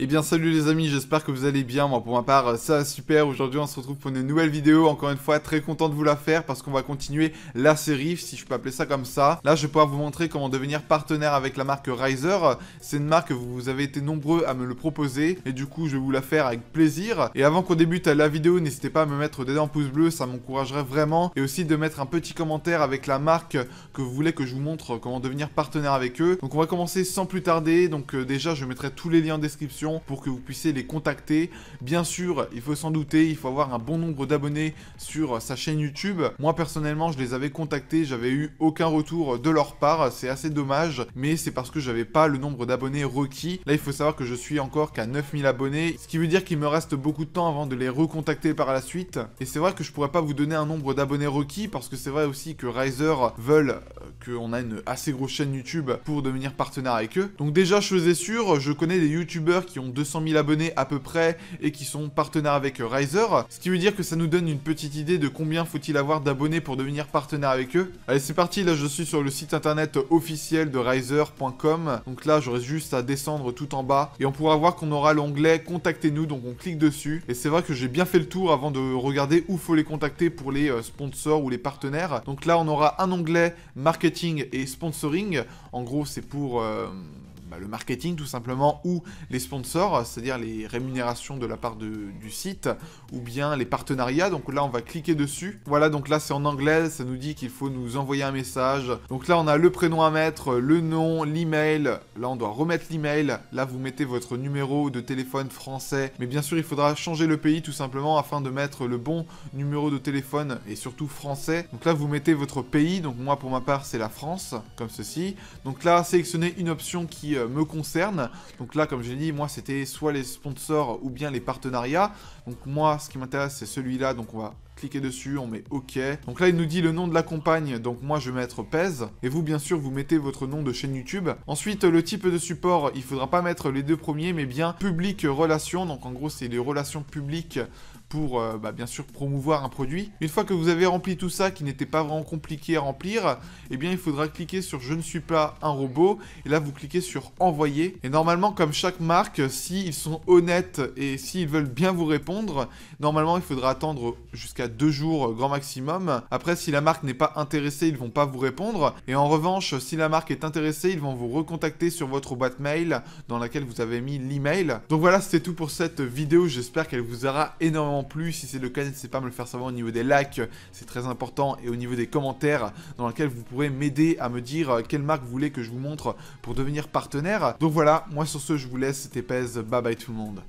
Eh bien salut les amis, j'espère que vous allez bien, moi pour ma part euh, ça va super, aujourd'hui on se retrouve pour une nouvelle vidéo, encore une fois très content de vous la faire parce qu'on va continuer la série, si je peux appeler ça comme ça. Là je vais pouvoir vous montrer comment devenir partenaire avec la marque Riser, c'est une marque que vous avez été nombreux à me le proposer et du coup je vais vous la faire avec plaisir. Et avant qu'on débute la vidéo, n'hésitez pas à me mettre des en pouce bleu, ça m'encouragerait vraiment et aussi de mettre un petit commentaire avec la marque que vous voulez que je vous montre comment devenir partenaire avec eux. Donc on va commencer sans plus tarder, donc euh, déjà je mettrai tous les liens en description pour que vous puissiez les contacter. Bien sûr, il faut s'en douter, il faut avoir un bon nombre d'abonnés sur sa chaîne YouTube. Moi personnellement, je les avais contactés, j'avais eu aucun retour de leur part, c'est assez dommage, mais c'est parce que j'avais pas le nombre d'abonnés requis. Là, il faut savoir que je suis encore qu'à 9000 abonnés, ce qui veut dire qu'il me reste beaucoup de temps avant de les recontacter par la suite. Et c'est vrai que je pourrais pas vous donner un nombre d'abonnés requis parce que c'est vrai aussi que Riser veulent euh, qu'on ait une assez grosse chaîne YouTube pour devenir partenaire avec eux. Donc déjà, chose est sûre, je connais des youtubeurs qui ont 200 000 abonnés à peu près et qui sont partenaires avec euh, Riser. Ce qui veut dire que ça nous donne une petite idée de combien faut-il avoir d'abonnés pour devenir partenaire avec eux. Allez, c'est parti. Là, je suis sur le site internet officiel de Riser.com. Donc là, j'aurais juste à descendre tout en bas et on pourra voir qu'on aura l'onglet Contactez-nous. Donc on clique dessus. Et c'est vrai que j'ai bien fait le tour avant de regarder où faut les contacter pour les euh, sponsors ou les partenaires. Donc là, on aura un onglet marketing et sponsoring. En gros, c'est pour euh, bah, le marketing tout simplement, ou les sponsors, c'est-à-dire les rémunérations de la part du site, ou bien les partenariats. Donc là, on va cliquer dessus. Voilà, donc là, c'est en anglais, ça nous dit qu'il faut nous envoyer un message. Donc là, on a le prénom à mettre, le nom, l'email. Là, on doit remettre l'email. Là, vous mettez votre numéro de téléphone français. Mais bien sûr, il faudra changer le pays tout simplement afin de mettre le bon numéro de téléphone et surtout français. Donc là, vous mettez votre pays. Donc moi, pour ma part, c'est la France, comme ceci. Donc là, sélectionnez une option qui euh, me concerne. Donc là, comme j'ai dit, moi, c'était soit les sponsors ou bien les partenariats. Donc moi, ce qui m'intéresse, c'est celui-là. Donc on va cliquer dessus, on met OK. Donc là, il nous dit le nom de la compagne, donc moi, je vais mettre pèse. Et vous, bien sûr, vous mettez votre nom de chaîne YouTube. Ensuite, le type de support, il faudra pas mettre les deux premiers, mais bien public relations Donc en gros, c'est les relations publiques pour euh, bah, bien sûr promouvoir un produit. Une fois que vous avez rempli tout ça qui n'était pas vraiment compliqué à remplir, eh bien il faudra cliquer sur je ne suis pas un robot et là vous cliquez sur envoyer et normalement comme chaque marque s'ils ils sont honnêtes et s'ils veulent bien vous répondre, normalement il faudra attendre jusqu'à deux jours euh, grand maximum. Après si la marque n'est pas intéressée, ils vont pas vous répondre et en revanche si la marque est intéressée, ils vont vous recontacter sur votre boîte mail dans laquelle vous avez mis l'email. Donc voilà, c'est tout pour cette vidéo, j'espère qu'elle vous aura énormément plus. Si c'est le cas, n'hésitez pas à me le faire savoir au niveau des likes, c'est très important, et au niveau des commentaires dans lesquels vous pourrez m'aider à me dire euh, quelle marque vous voulez que je vous montre pour devenir partenaire. Donc voilà, moi sur ce, je vous laisse, c'était Pez, bye bye tout le monde.